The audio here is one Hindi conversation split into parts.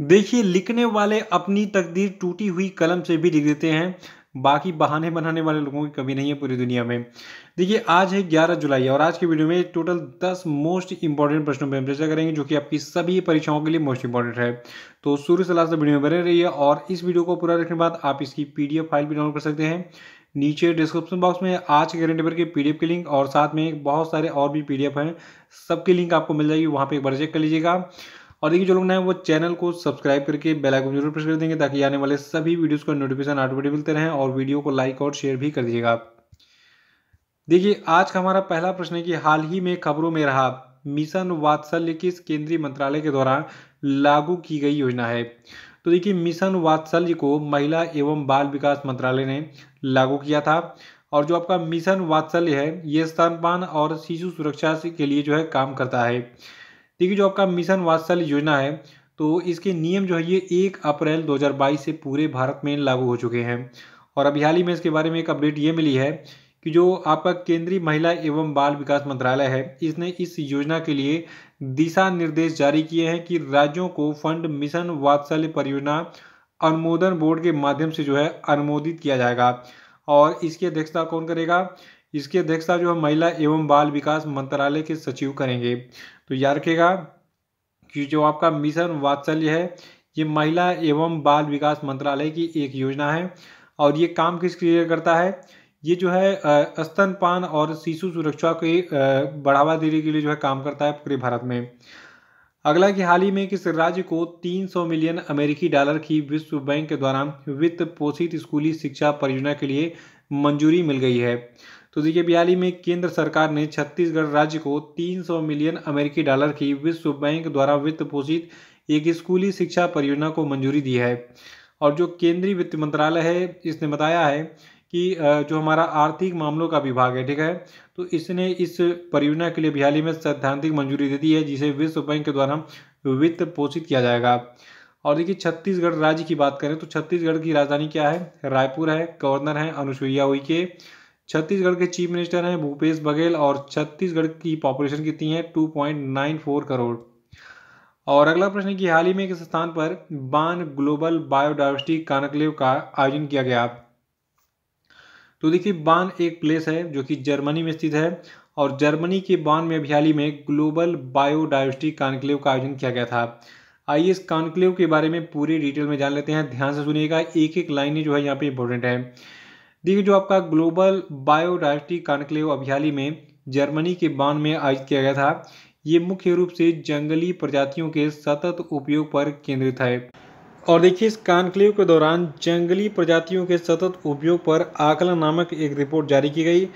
देखिए लिखने वाले अपनी तकदीर टूटी हुई कलम से भी लिख देते हैं बाकी बहाने बनाने वाले लोगों की कमी नहीं है पूरी दुनिया में देखिए आज है 11 जुलाई और आज के वीडियो में टोटल 10 मोस्ट इंपॉर्टेंट प्रश्नों पर हम चर्चा करेंगे जो कि आपकी सभी परीक्षाओं के लिए मोस्ट इंपॉर्टेंट है तो शुरू से लास्ट तक वीडियो में बने रहिए और इस वीडियो को पूरा देखने के बाद आप इसकी पीडीएफ फाइल भी डाउनलोड कर सकते हैं नीचे डिस्क्रिप्शन बॉक्स में आज के करंट अफेयर के पीडीएफ के लिंक और साथ में बहुत सारे और भी पी हैं सबके लिंक आपको मिल जाएगी वहाँ पर एक बार चेक कर लीजिएगा और देखिए जो लोग ना है वो चैनल को सब्सक्राइब करके बेल आइकन जरूर प्रेस कर देंगे ताकि आने वाले सभी वीडियोस का नोटिफिकेशन ऑटोमेटिक मिलते रहें और वीडियो को लाइक और शेयर भी कर दीजिएगा देखिए आज का हमारा पहला प्रश्न है कि हाल ही में खबरों में रहा मिशन वात्सल्य किस केंद्रीय मंत्रालय के द्वारा लागू की गई योजना है तो देखिए मिशन वात्सल्य को महिला एवं बाल विकास मंत्रालय ने लागू किया था और जो आपका मिशन वात्सल्य है ये स्तनपान और शिशु सुरक्षा के लिए जो है काम करता है देखिए जो आपका मिशन वात्सल योजना है तो इसके नियम जो है ये एक अप्रैल 2022 से पूरे भारत में लागू हो चुके हैं और अभी हाल ही में इसके बारे में एक अपडेट ये मिली है कि जो आपका केंद्रीय महिला एवं बाल विकास मंत्रालय है इसने इस योजना के लिए दिशा निर्देश जारी किए हैं कि राज्यों को फंड मिशन वात्सल्य परियोजना अनुमोदन बोर्ड के माध्यम से जो है अनुमोदित किया जाएगा और इसकी अध्यक्षता कौन करेगा इसकी अध्यक्षता जो है महिला एवं बाल विकास मंत्रालय के सचिव करेंगे तो याद रखेगा कि जो आपका मिशन वात्सल्य है ये महिला एवं बाल विकास मंत्रालय की एक योजना है और ये काम किस लिए करता है ये जो है स्तनपान और शिशु सुरक्षा के बढ़ावा देने के लिए जो है काम करता है पूरे भारत में अगला कि हाल ही में किस राज्य को 300 मिलियन अमेरिकी डॉलर की विश्व बैंक के द्वारा वित्त पोषित स्कूली शिक्षा परियोजना के लिए मंजूरी मिल गई है तो देखिए बयाली में केंद्र सरकार ने छत्तीसगढ़ राज्य को 300 मिलियन अमेरिकी डॉलर की विश्व बैंक द्वारा वित्त पोषित एक स्कूली शिक्षा परियोजना को मंजूरी दी है और जो केंद्रीय वित्त मंत्रालय है इसने बताया है कि जो हमारा आर्थिक मामलों का विभाग है ठीक है तो इसने इस परियोजना के लिए बिहाली में सैद्धांतिक मंजूरी दे दी है जिसे विश्व बैंक के द्वारा वित्त पोषित किया जाएगा और देखिए छत्तीसगढ़ राज्य की बात करें तो छत्तीसगढ़ की राजधानी क्या है रायपुर है गवर्नर है अनुसुईया उइके छत्तीसगढ़ के चीफ मिनिस्टर हैं भूपेश बघेल और छत्तीसगढ़ की पॉपुलेशन कितनी है 2.94 करोड़ और अगला प्रश्न है कि हाल ही में किस स्थान पर बान ग्लोबल बायोडाइवर्सिटी कानकलेव का आयोजन किया गया तो देखिए बान एक प्लेस है जो कि जर्मनी में स्थित है और जर्मनी के बान में अभी हाल ही में ग्लोबल बायोडाइवर्सिटी कानक्लेव का आयोजन किया गया था आइए इस कानक्लेव के बारे में पूरे डिटेल में जान लेते हैं ध्यान से सुनिएगा एक एक लाइन जो है यहाँ पे इंपॉर्टेंट है देखिए जो आपका ग्लोबल बायोडाइवर्सिटी कॉन्क्लेव अभियाली में जर्मनी के बान में आयोजित किया गया था ये मुख्य रूप से जंगली प्रजातियों के सतत उपयोग पर केंद्रित है और देखिए इस कॉन्क्लेव के दौरान जंगली प्रजातियों के सतत उपयोग पर आकलन नामक एक रिपोर्ट जारी की गई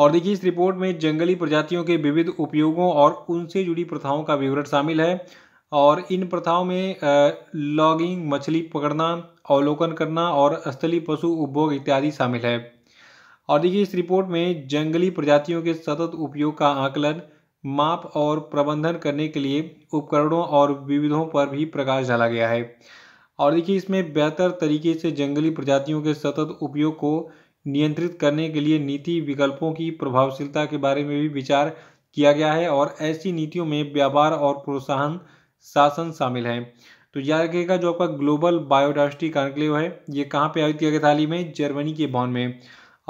और देखिए इस रिपोर्ट में जंगली प्रजातियों के विविध उपयोगों और उनसे जुड़ी प्रथाओं का विवरण शामिल है और इन प्रथाओं में लॉगिंग मछली पकड़ना अवलोकन करना और स्थलीय पशु उपभोग इत्यादि शामिल है और देखिए इस रिपोर्ट में जंगली प्रजातियों के सतत उपयोग का आकलन माप और प्रबंधन करने के लिए उपकरणों और विविधों पर भी प्रकाश डाला गया है और देखिए इसमें बेहतर तरीके से जंगली प्रजातियों के सतत उपयोग को नियंत्रित करने के लिए नीति विकल्पों की प्रभावशीलता के बारे में भी विचार किया गया है और ऐसी नीतियों में व्यापार और प्रोत्साहन शासन शामिल है तो याद रखिएगा जो आपका ग्लोबल बायोडाइवर्सिटी कॉन्क्लेव है ये कहाँ पे आयोजित किया गया था हाल ही में जर्मनी के बॉन में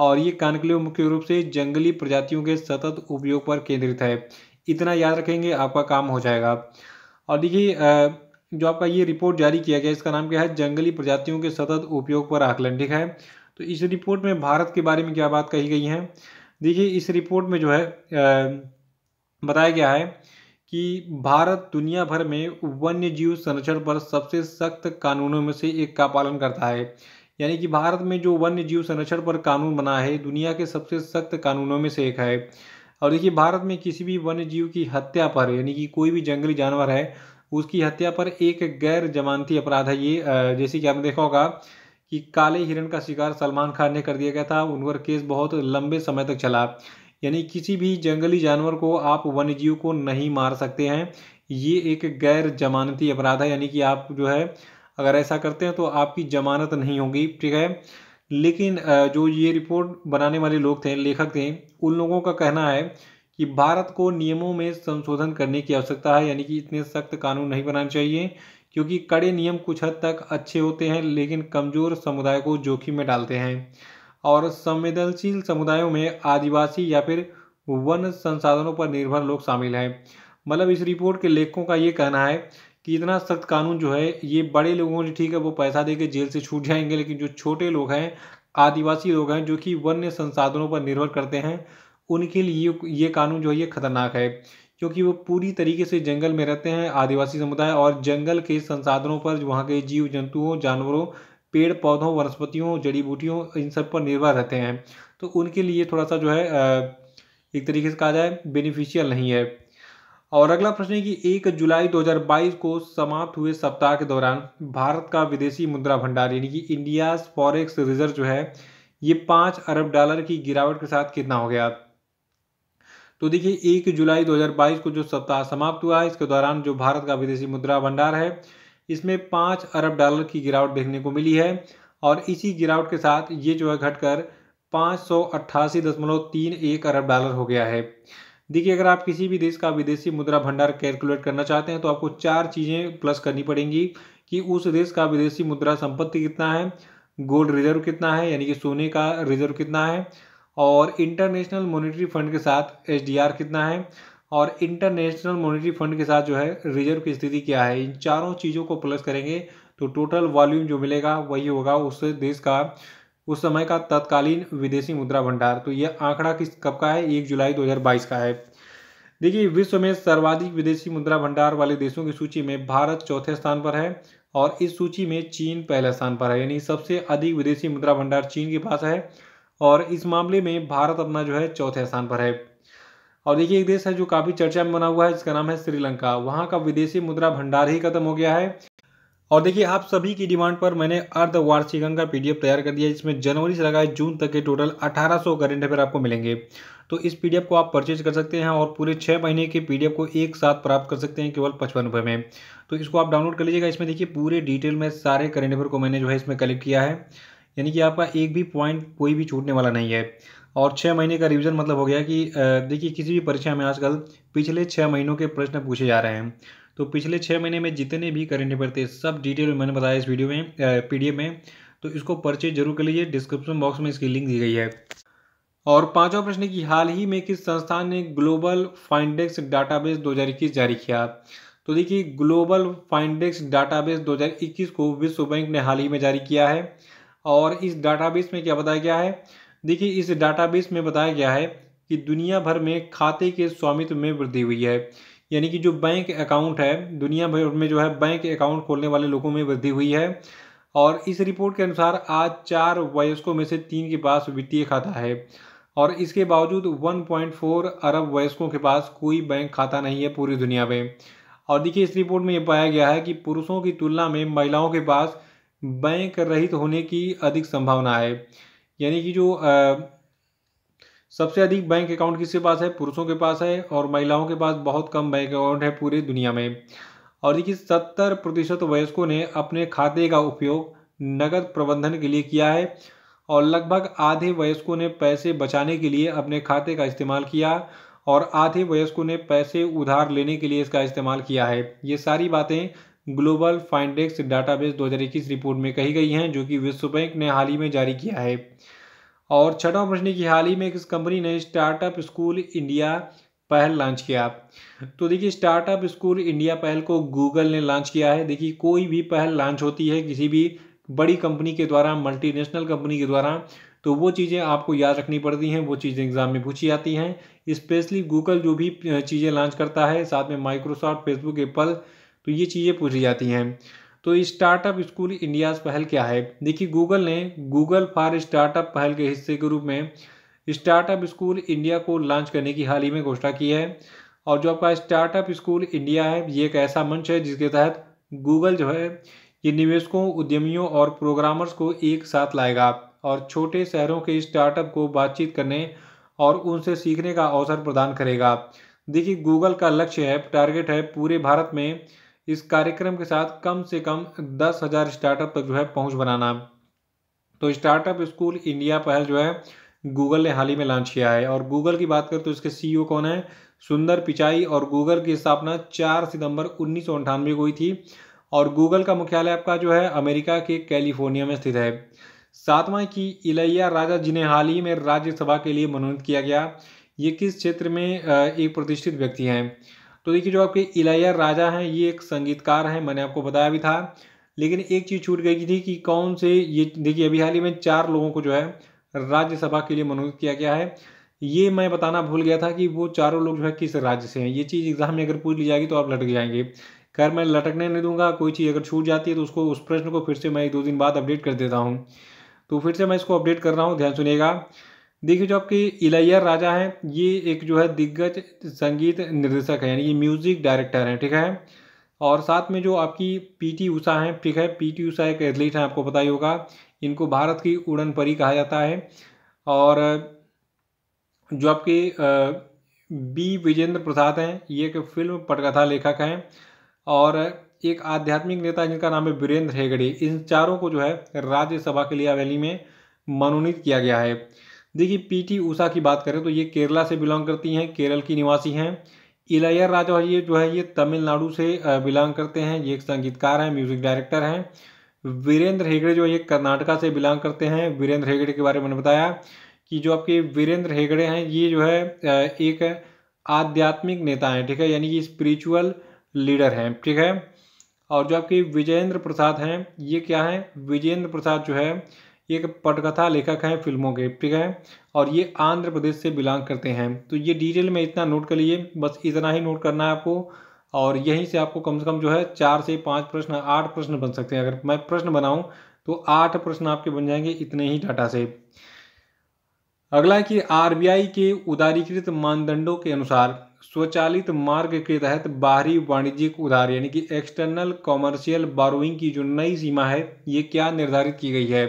और ये कॉन्क्लेव मुख्य रूप से जंगली प्रजातियों के सतत उपयोग पर केंद्रित है इतना याद रखेंगे आपका काम हो जाएगा और देखिए जो आपका ये रिपोर्ट जारी किया गया इसका नाम क्या है जंगली प्रजातियों के सतत उपयोग पर आकलन ठीक है तो इस रिपोर्ट में भारत के बारे में क्या बात कही गई है देखिए इस रिपोर्ट में जो है बताया गया है कि भारत दुनिया भर में वन्य जीव संरक्षण पर सबसे सख्त कानूनों में से एक का पालन करता है यानी कि भारत में जो वन्य जीव संरक्षण पर कानून बना है दुनिया के सबसे सख्त कानूनों में से एक है और देखिए भारत में किसी भी वन्य जीव की हत्या पर यानी कि कोई भी जंगली जानवर है उसकी हत्या पर एक गैर जमानती अपराध है ये जैसे कि आपने देखा होगा कि काले हिरण का शिकार सलमान खान ने कर दिया गया था उन पर केस बहुत लंबे समय तक चला यानी किसी भी जंगली जानवर को आप वन्य जीव को नहीं मार सकते हैं ये एक गैर जमानती अपराध है यानी कि आप जो है अगर ऐसा करते हैं तो आपकी जमानत नहीं होगी ठीक है लेकिन जो ये रिपोर्ट बनाने वाले लोग थे लेखक थे उन लोगों का कहना है कि भारत को नियमों में संशोधन करने की आवश्यकता है यानी कि इतने सख्त कानून नहीं बनाने चाहिए क्योंकि कड़े नियम कुछ हद तक अच्छे होते हैं लेकिन कमज़ोर समुदाय को जोखिम में डालते हैं और संवेदनशील समुदायों में आदिवासी या फिर वन संसाधनों पर निर्भर लोग शामिल हैं मतलब इस रिपोर्ट के लेखकों का ये कहना है कि इतना सख्त कानून जो है ये बड़े लोगों ने ठीक है वो पैसा दे के जेल से छूट जाएंगे लेकिन जो छोटे लोग हैं आदिवासी लोग हैं जो कि वन्य संसाधनों पर निर्भर करते हैं उनके लिए ये कानून जो है ये खतरनाक है क्योंकि वो पूरी तरीके से जंगल में रहते हैं आदिवासी समुदाय और जंगल के संसाधनों पर वहाँ के जीव जंतुओं जानवरों पेड़ पौधों वनस्पतियों जड़ी बूटियों इन सब पर निर्भर रहते हैं तो उनके लिए थोड़ा सा जो है एक तरीके से कहा जाए बेनिफिशियल नहीं है और अगला प्रश्न है कि एक जुलाई 2022 को समाप्त हुए सप्ताह के दौरान भारत का विदेशी मुद्रा भंडार यानी कि इंडिया फॉरेक्स रिजर्व जो है ये पाँच अरब डॉलर की गिरावट के साथ कितना हो गया तो देखिए एक जुलाई 2022 को जो सप्ताह समाप्त हुआ है इसके दौरान जो भारत का विदेशी मुद्रा भंडार है इसमें पाँच अरब डॉलर की गिरावट देखने को मिली है और इसी गिरावट के साथ ये जो है घटकर पाँच सौ अट्ठासी दशमलव तीन एक अरब डॉलर हो गया है देखिए अगर आप किसी भी देश का विदेशी मुद्रा भंडार कैलकुलेट करना चाहते हैं तो आपको चार चीज़ें प्लस करनी पड़ेंगी कि उस देश का विदेशी मुद्रा संपत्ति कितना है गोल्ड रिजर्व कितना है यानी कि सोने का रिजर्व कितना है और इंटरनेशनल मॉनेटरी फंड के साथ एसडीआर कितना है और इंटरनेशनल मॉनेटरी फंड के साथ जो है रिजर्व की स्थिति क्या है इन चारों चीज़ों को प्लस करेंगे तो टोटल वॉल्यूम जो मिलेगा वही होगा उस देश का उस समय का तत्कालीन विदेशी मुद्रा भंडार तो यह आंकड़ा किस कब का है एक जुलाई 2022 का है देखिए विश्व में सर्वाधिक विदेशी मुद्रा भंडार वाले देशों की सूची में भारत चौथे स्थान पर है और इस सूची में चीन पहले स्थान पर है यानी सबसे अधिक विदेशी मुद्रा भंडार चीन के पास है और इस मामले में भारत अपना जो है चौथे स्थान पर है और देखिए एक देश है जो काफ़ी चर्चा में बना हुआ है जिसका नाम है श्रीलंका वहाँ का विदेशी मुद्रा भंडार ही खत्म हो गया है और देखिए आप सभी की डिमांड पर मैंने अर्धवार्षिक का पीडीएफ तैयार कर दिया है जिसमें जनवरी से लगाए जून तक के टोटल 1800 करेंट पर आपको मिलेंगे तो इस पीडीएफ को आप परचेज कर सकते हैं और पूरे छः महीने के पीडीएफ को एक साथ प्राप्त कर सकते हैं केवल पचपन रुपये में तो इसको आप डाउनलोड कर लीजिएगा इसमें देखिए पूरे डिटेल में सारे करेंट अफेयर को मैंने जो है इसमें कलेक्ट किया है यानी कि आपका एक भी पॉइंट कोई भी छूटने वाला नहीं है और छः महीने का रिवीजन मतलब हो गया कि देखिए किसी भी परीक्षा में आजकल पिछले छः महीनों के प्रश्न पूछे जा रहे हैं तो पिछले छः महीने में जितने भी करेंट अफेयर थे सब डिटेल मैंने बताया इस वीडियो में पी में तो इसको परचेज जरूर कर लीजिए डिस्क्रिप्शन बॉक्स में इसकी लिंक दी गई है और पांचवा प्रश्न है कि हाल ही में किस संस्थान ने ग्लोबल फाइंडेक्स डाटाबेस 2021 जारी किया तो देखिए ग्लोबल फाइंडेक्स डाटाबेस 2021 को विश्व बैंक ने हाल ही में जारी किया है और इस डाटाबेस में क्या बताया गया है देखिए इस डाटाबेस में बताया गया है कि दुनिया भर में खाते के स्वामित्व में वृद्धि हुई है यानी कि जो बैंक अकाउंट है दुनिया भर में जो है बैंक अकाउंट खोलने वाले लोगों में वृद्धि हुई है और इस रिपोर्ट के अनुसार आज चार वयस्कों में से तीन के पास वित्तीय खाता है और इसके बावजूद 1.4 अरब वयस्कों के पास कोई बैंक खाता नहीं है पूरी दुनिया में और देखिए इस रिपोर्ट में ये पाया गया है कि पुरुषों की तुलना में महिलाओं के पास बैंक रहित होने की अधिक संभावना है यानी कि जो सबसे अधिक बैंक अकाउंट किसके पास है पुरुषों के पास है और महिलाओं के पास बहुत कम बैंक अकाउंट है पूरे दुनिया में और देखिए सत्तर प्रतिशत वयस्कों ने अपने खाते का उपयोग नकद प्रबंधन के लिए किया है और लगभग आधे वयस्कों ने पैसे बचाने के लिए अपने खाते का इस्तेमाल किया और आधे वयस्कों ने पैसे उधार लेने के लिए इसका इस्तेमाल किया है ये सारी बातें ग्लोबल फाइंडेक्स डाटाबेस 2021 रिपोर्ट में कही गई हैं जो कि विश्व बैंक ने हाल ही में जारी किया है और छठा प्रश्न की हाल ही में किस कंपनी ने स्टार्टअप स्कूल इंडिया पहल लॉन्च किया तो देखिए स्टार्टअप स्कूल इंडिया पहल को गूगल ने लॉन्च किया है देखिए कोई भी पहल लॉन्च होती है किसी भी बड़ी कंपनी के द्वारा मल्टीनेशनल कंपनी के द्वारा तो वो चीज़ें आपको याद रखनी पड़ती हैं वो चीज़ें एग्जाम में पूछी जाती हैं स्पेशली गूगल जो भी चीज़ें लॉन्च करता है साथ में माइक्रोसॉफ्ट फेसबुक एप्पल तो ये चीज़ें पूछी जाती हैं तो स्टार्टअप स्कूल इंडिया पहल क्या है देखिए गूगल ने गूगल फॉर स्टार्टअप पहल के हिस्से के रूप में स्टार्टअप स्कूल इंडिया को लॉन्च करने की हाल ही में घोषणा की है और जो आपका स्टार्टअप स्कूल इंडिया है ये एक ऐसा मंच है जिसके तहत गूगल जो है ये निवेशकों उद्यमियों और प्रोग्रामर्स को एक साथ लाएगा और छोटे शहरों के स्टार्टअप को बातचीत करने और उनसे सीखने का अवसर प्रदान करेगा देखिए गूगल का लक्ष्य है टारगेट है पूरे भारत में इस कार्यक्रम के साथ कम से कम दस हज़ार स्टार्टअप तक जो है पहुंच बनाना तो स्टार्टअप स्कूल इंडिया पहल जो है गूगल ने हाल ही में लॉन्च किया है और गूगल की बात करें तो इसके सीईओ e कौन है सुंदर पिचाई और गूगल की स्थापना चार सितंबर उन्नीस को हुई थी और गूगल का मुख्यालय आपका जो है अमेरिका के कैलिफोर्निया में स्थित है सातवां की इलैया राजा जिन्हें हाल ही में राज्यसभा के लिए मनोनीत किया गया ये किस क्षेत्र में एक प्रतिष्ठित व्यक्ति हैं तो देखिए जो आपके इलाया राजा हैं ये एक संगीतकार हैं मैंने आपको बताया भी था लेकिन एक चीज़ छूट गई थी कि कौन से ये देखिए अभी हाल ही में चार लोगों को जो है राज्यसभा के लिए मनोनीत किया गया है ये मैं बताना भूल गया था कि वो चारों लोग जो है किस राज्य से हैं ये चीज़ एग्जाम में अगर पूछ ली जाएगी तो आप लटक जाएंगे खैर मैं लटकने नहीं दूंगा कोई चीज़ अगर छूट जाती है तो उसको उस प्रश्न को फिर से मैं एक दो दिन बाद अपडेट कर देता हूँ तो फिर से मैं इसको अपडेट कर रहा हूँ ध्यान सुनिएगा देखिए जो आपके इलाइया राजा हैं ये एक जो है दिग्गज संगीत निर्देशक है यानी ये म्यूज़िक डायरेक्टर हैं ठीक है और साथ में जो आपकी पीटी उषा हैं ठीक है पीटी उषा एक एथलीट हैं आपको पता ही होगा इनको भारत की उड़न परी कहा जाता है और जो आपके बी विजेंद्र प्रसाद हैं ये एक फिल्म पटकथा लेखक हैं और एक आध्यात्मिक नेता जिनका नाम है वीरेंद्र हेगड़े इन चारों को जो है राज्यसभा के लिए अवेली में मनोनीत किया गया है देखिए पीटी उषा की बात करें तो ये केरला से बिलोंग करती हैं केरल की निवासी हैं इलायर राजा ये जो है ये तमिलनाडु से बिलोंग करते हैं ये एक संगीतकार हैं म्यूजिक डायरेक्टर हैं वीरेंद्र हेगड़े जो है ये कर्नाटका से बिलोंग करते हैं वीरेंद्र हेगड़े के बारे में बताया कि जो आपके वीरेंद्र हेगड़े हैं ये जो है एक आध्यात्मिक नेता हैं ठीक है यानी कि स्पिरिचुअल लीडर हैं ठीक है और जो आपके विजेंद्र प्रसाद हैं ये क्या हैं विजेंद्र प्रसाद जो है ये पटकथा लेखक हैं फिल्मों के ठीक है और ये आंध्र प्रदेश से बिलोंग करते हैं तो ये डिटेल में इतना नोट कर लिए बस इतना ही नोट करना है आपको और यहीं से आपको कम से कम जो है चार से पाँच प्रश्न आठ प्रश्न बन सकते हैं अगर मैं प्रश्न बनाऊँ तो आठ प्रश्न आपके बन जाएंगे इतने ही डाटा से अगला है कि आरबीआई के उदारीकृत मानदंडों के अनुसार स्वचालित मार्ग के तहत बाहरी वाणिज्यिक उधार यानी कि एक्सटर्नल कॉमर्शियल बारोइंग की जो नई सीमा है ये क्या निर्धारित की गई है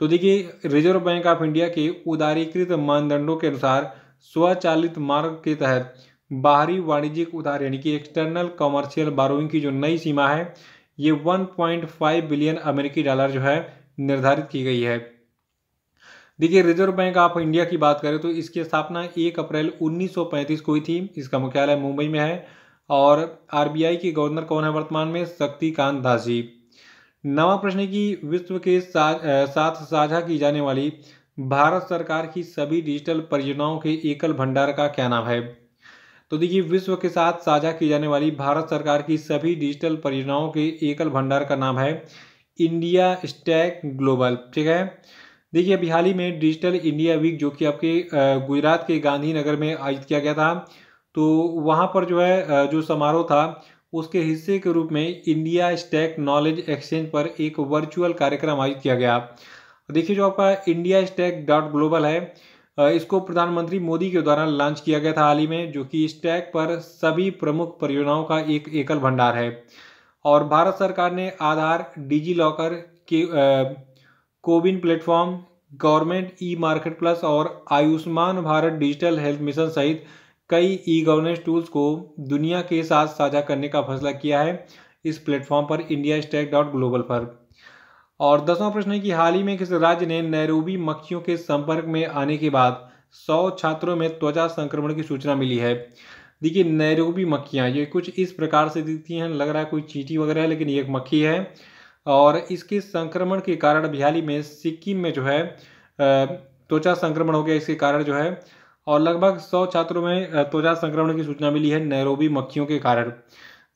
तो देखिए रिजर्व बैंक ऑफ इंडिया के उदारीकृत मानदंडों के अनुसार स्वचालित मार्ग के तहत बाहरी वाणिज्यिक उधार यानी कि एक्सटर्नल कॉमर्शियल बारोइंग की जो नई सीमा है ये 1.5 बिलियन अमेरिकी डॉलर जो है निर्धारित की गई है देखिए रिजर्व बैंक ऑफ इंडिया की बात करें तो इसकी स्थापना 1 अप्रैल 1935 को ही थी इसका मुख्यालय मुंबई में है और आरबीआई के गवर्नर कौन है वर्तमान में शक्तिकांत दास जी नवा प्रश्न की विश्व के साथ साझा की जाने वाली भारत सरकार की सभी डिजिटल परियोजनाओं के एकल भंडार का क्या नाम है तो देखिए विश्व के साथ साझा की जाने वाली भारत सरकार की सभी डिजिटल परियोजनाओं के एकल भंडार का नाम है इंडिया स्टैक ग्लोबल ठीक है देखिए अभी हाल ही में डिजिटल इंडिया वीक जो कि आपके गुजरात के गांधीनगर में आयोजित किया गया था तो वहाँ पर जो है जो समारोह था उसके हिस्से के रूप में इंडिया स्टैक नॉलेज एक्सचेंज पर एक वर्चुअल कार्यक्रम आयोजित किया गया देखिए जो आपका इंडिया स्टैक डॉट ग्लोबल है इसको प्रधानमंत्री मोदी के द्वारा लॉन्च किया गया था हाल ही में जो कि स्टैक पर सभी प्रमुख परियोजनाओं का एक एकल भंडार है और भारत सरकार ने आधार डिजी लॉकर के CoWIN platform government e market plus और Ayushman Bharat digital health mission सहित कई ई गवर्नेंस टूल्स को दुनिया के साथ साझा करने का फैसला किया है इस प्लेटफॉर्म पर इंडिया स्टैक डॉट ग्लोबल पर और दसवां प्रश्न है कि हाल ही में किस राज्य ने नैरोबी मक्खियों के संपर्क में आने के बाद सौ छात्रों में त्वचा संक्रमण की सूचना मिली है देखिए नैरोबी मक्खियाँ ये कुछ इस प्रकार से दिखती हैं लग रहा है कोई चींटी वगैरह है लेकिन ये एक मक्खी है और इसके संक्रमण के कारण बिहाली में सिक्किम में जो है त्वचा संक्रमण हो गया इसके कारण जो है और लगभग सौ छात्रों में त्वचा संक्रमण की सूचना मिली है नैरोबी मक्खियों के कारण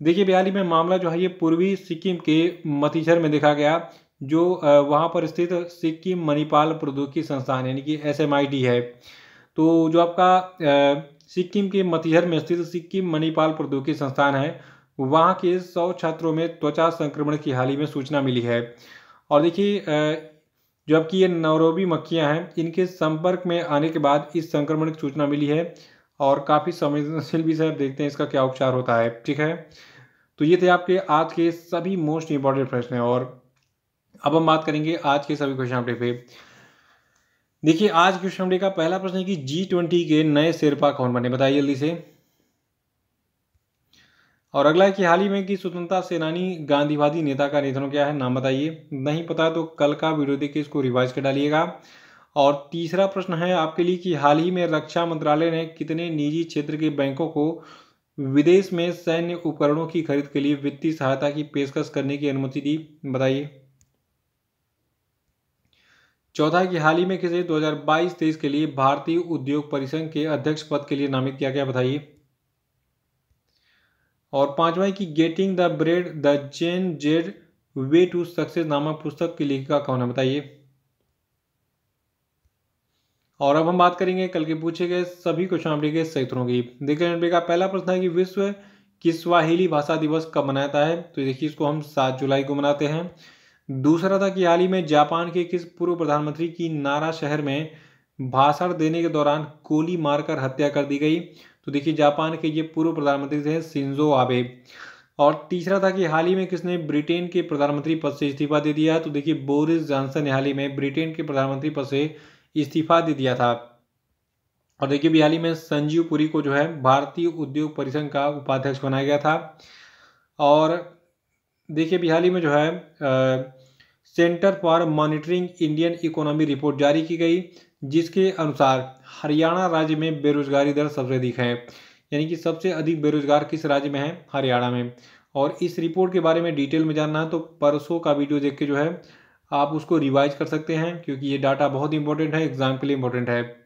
देखिए बिहारी में मामला जो है ये पूर्वी सिक्किम के मतीझर में देखा गया जो वहाँ पर स्थित सिक्किम मणिपाल प्रौद्योगिकी संस्थान यानी कि एस है तो जो आपका सिक्किम के मतीहर में स्थित सिक्किम मणिपाल प्रौद्योगिकी संस्थान है वहाँ के सौ छात्रों में त्वचा संक्रमण की हाल ही में सूचना मिली है और देखिए जबकि ये नवरोबी मक्खियाँ हैं इनके संपर्क में आने के बाद इस संक्रमण की सूचना मिली है और काफ़ी संवेदनशील भी सर देखते हैं इसका क्या उपचार होता है ठीक है तो ये थे आपके आज के सभी मोस्ट इंपॉर्टेंट प्रश्न और अब हम बात करेंगे आज के सभी क्वेश्चन अपडे पे देखिए आज क्वेश्चन अपडे का पहला प्रश्न है कि जी ट्वेंटी के नए शेरपा कौन बने बताइए जल्दी से और अगला है कि हाल ही में कि स्वतंत्रता सेनानी गांधीवादी नेता का निधन क्या है नाम बताइए नहीं पता तो कल का वीडियो देखिए इसको रिवाइज कर डालिएगा और तीसरा प्रश्न है आपके लिए कि हाल ही में रक्षा मंत्रालय ने कितने निजी क्षेत्र के बैंकों को विदेश में सैन्य उपकरणों की खरीद के लिए वित्तीय सहायता की पेशकश करने की अनुमति दी बताइए चौथा कि हाल ही में किसे 2022-23 के लिए भारतीय उद्योग परिसंघ के अध्यक्ष पद के लिए नामित किया गया बताइए और पांचवा है कि getting the bread the gen Z way to success नामक पुस्तक की लेखिका कौन है बताइए और अब हम बात करेंगे कल के पूछे गए सभी क्वेश्चन आप के सही उत्तरों की देखिए का पहला प्रश्न है कि विश्व की स्वाहिली भाषा दिवस कब मनाता है तो देखिए इसको हम सात जुलाई को मनाते हैं दूसरा था कि हाल ही में जापान के किस पूर्व प्रधानमंत्री की नारा शहर में भाषण देने के दौरान गोली मारकर हत्या कर दी गई तो देखिए जापान के ये पूर्व प्रधानमंत्री थे सिंजो आबे और तीसरा था कि हाल ही में किसने ब्रिटेन के प्रधानमंत्री पद से इस्तीफा दे दिया तो देखिए बोरिस जॉनसन ने हाल ही में ब्रिटेन के प्रधानमंत्री पद से इस्तीफा दे दिया था और देखिए भी हाल ही में संजीव पुरी को जो है भारतीय उद्योग परिसंघ का उपाध्यक्ष बनाया गया था और देखिए भी हाल ही में जो है आ, centre for monitoring Indian economy report जारी की गई जिसके अनुसार हरियाणा राज्य में बेरोजगारी दर सबसे अधिक है यानी कि सबसे अधिक बेरोजगार किस राज्य में है हरियाणा में और इस रिपोर्ट के बारे में डिटेल में जानना है तो परसों का वीडियो देख के जो है आप उसको रिवाइज कर सकते हैं क्योंकि ये डाटा बहुत इंपॉर्टेंट है एग्जाम के लिए इंपॉर्टेंट है